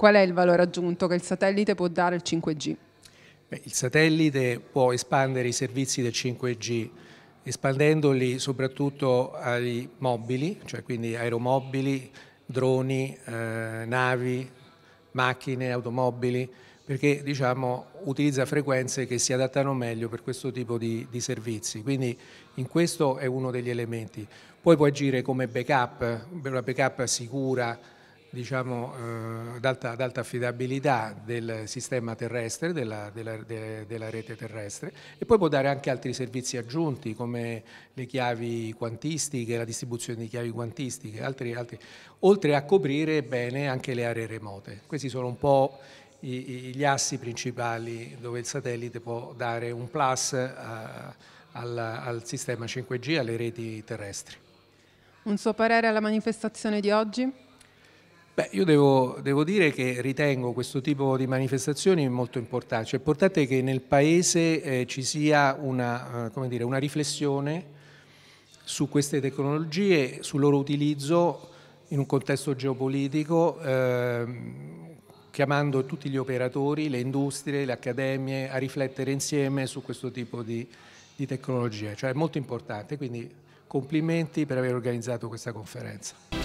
Qual è il valore aggiunto che il satellite può dare al 5G? Beh, il satellite può espandere i servizi del 5G espandendoli soprattutto ai mobili, cioè quindi aeromobili, droni, eh, navi, macchine, automobili, perché diciamo, utilizza frequenze che si adattano meglio per questo tipo di, di servizi. Quindi in questo è uno degli elementi. Poi può agire come backup, una backup sicura, diciamo, eh, ad, alta, ad, alta, affidabilità del sistema terrestre, della, della, de, della, rete terrestre e poi può dare anche altri servizi aggiunti come le chiavi quantistiche, la distribuzione di chiavi quantistiche, altri, altri, oltre a coprire bene anche le aree remote. Questi sono un po' gli assi principali dove il satellite può dare un plus a, eh, al, al sistema 5G, alle reti terrestri. Un suo parere alla manifestazione di oggi? Beh, io devo, devo, dire che ritengo questo tipo di manifestazioni molto importante. Cioè, è importante che nel Paese eh, ci sia una, eh, dire, una, riflessione su queste tecnologie, sul loro utilizzo in un contesto geopolitico, eh, chiamando tutti gli operatori, le industrie, le accademie a riflettere insieme su questo tipo di, di tecnologie. Cioè è molto importante, quindi complimenti per aver organizzato questa conferenza.